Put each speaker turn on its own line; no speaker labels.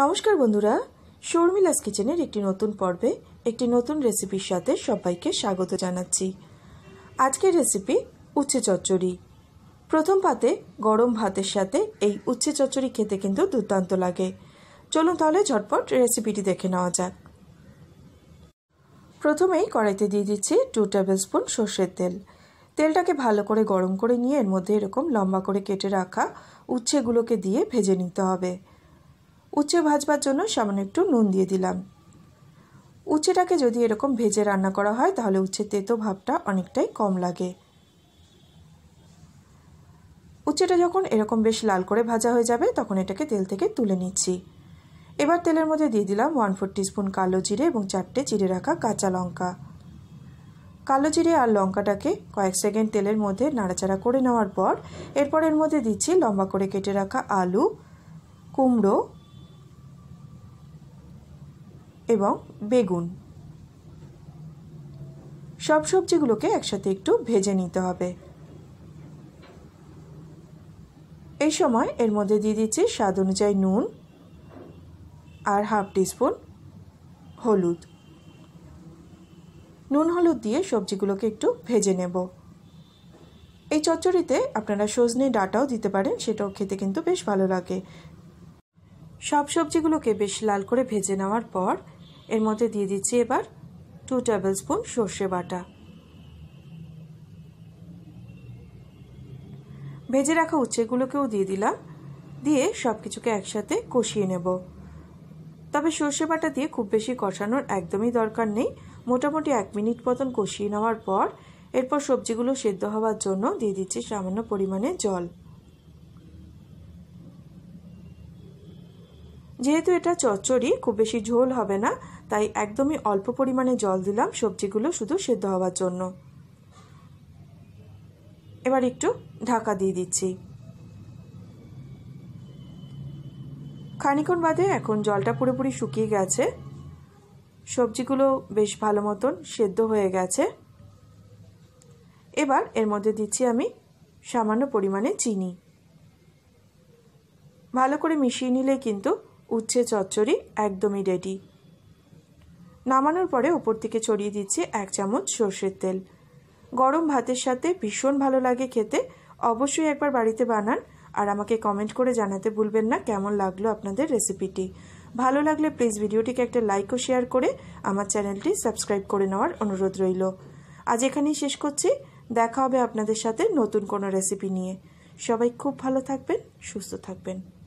নমস্কার বন্ধুরা শর্মিলাস কিচেনের একটি নতুন পর্বে একটি নতুন রেসিপির সাথে সবাইকে স্বাগত জানাচ্ছি আজকের রেসিপি উচ্ছে চচ্চড়ি প্রথম পাতে গরম ভাতের সাথে এই উচ্ছে চচ্চড়ি খেতে কিন্তু দুর্দান্ত লাগে চলুন তাহলে ঝটপট রেসিপিটি দেখে নেওয়া যাক প্রথমেই কড়াইতে দিয়ে দিচ্ছি টু টেবিল স্পুন সর্ষের তেল তেলটাকে ভালো করে গরম করে নিয়ে এর মধ্যে এরকম লম্বা করে কেটে রাখা উচ্ছেগুলোকে দিয়ে ভেজে নিতে হবে উচ্ছে ভাজবার জন্য সামান্য একটু নুন দিয়ে দিলাম উচ্ছেটাকে যদি এরকম ভেজে রান্না করা হয় তাহলে উচ্ছে তেতো ভাবটা অনেকটাই কম লাগে উচ্ছেটা যখন এরকম বেশ লাল করে ভাজা হয়ে যাবে তখন এটাকে তেল থেকে তুলে নিচ্ছি এবার তেলের মধ্যে দিয়ে দিলাম ওয়ান ফোর স্পুন কালো জিরে এবং চারটে চিড়ে রাখা কাঁচা লঙ্কা কালো জিরে আর লঙ্কাটাকে কয়েক সেকেন্ড তেলের মধ্যে নাড়াচাড়া করে নেওয়ার পর এরপর এর মধ্যে দিচ্ছি লম্বা করে কেটে রাখা আলু কুমড়ো এবং বেগুন সব সবজিগুলোকে একসাথে একটু ভেজে নিতে হবে এই সময় এর মধ্যে দিয়ে দিচ্ছি স্বাদ অনুযায়ী নুন আর হাফ টিস্পুন হলুদ নুন হলুদ দিয়ে সবজিগুলোকে একটু ভেজে নেব এই চচ্চড়িতে আপনারা সজনে ডাটাও দিতে পারেন সেটাও খেতে কিন্তু বেশ ভালো লাগে সব সবজিগুলোকে বেশ লাল করে ভেজে নেওয়ার পর এর মধ্যে দিয়ে দিচ্ছি এবার টু টেবিল স্পুন সর্ষে বাটা ভেজে রাখা উচ্ছেগুলোকেও দিয়ে দিলাম দিয়ে সব কিছুকে একসাথে কষিয়ে নেব তবে সর্ষে বাটা দিয়ে খুব বেশি কষানোর একদমই দরকার নেই মোটামুটি এক মিনিট মতন কষিয়ে নেওয়ার পর এরপর সবজিগুলো সেদ্ধ হওয়ার জন্য দিয়ে দিচ্ছি সামান্য পরিমাণে জল যেহেতু এটা চচ্চড়ি খুব বেশি ঝোল হবে না তাই একদমই অল্প পরিমাণে জল দিলাম সবজিগুলো শুধু সেদ্ধ হওয়ার জন্য এবার একটু ঢাকা দিয়ে দিচ্ছি খানিক্ষণ বাদে এখন জলটা পুরোপুরি শুকিয়ে গেছে সবজিগুলো বেশ ভালো মতন সেদ্ধ হয়ে গেছে এবার এর মধ্যে দিচ্ছি আমি সামান্য পরিমাণে চিনি ভালো করে মিশিয়ে নিলে কিন্তু উচ্ছে চচ্চড়ি একদমই রেডি নামানোর পরে উপর থেকে ছড়িয়ে দিচ্ছি এক চামচ সর্ষের তেল গরম ভাতের সাথে ভীষণ ভালো লাগে খেতে অবশ্যই একবার বাড়িতে বানান আর আমাকে কমেন্ট করে জানাতে ভুলবেন না কেমন লাগলো আপনাদের রেসিপিটি ভালো লাগলে প্লিজ ভিডিওটিকে একটা লাইক ও শেয়ার করে আমার চ্যানেলটি সাবস্ক্রাইব করে নেওয়ার অনুরোধ রইল আজ এখানেই শেষ করছি দেখা হবে আপনাদের সাথে নতুন কোনো রেসিপি নিয়ে সবাই খুব ভালো থাকবেন সুস্থ থাকবেন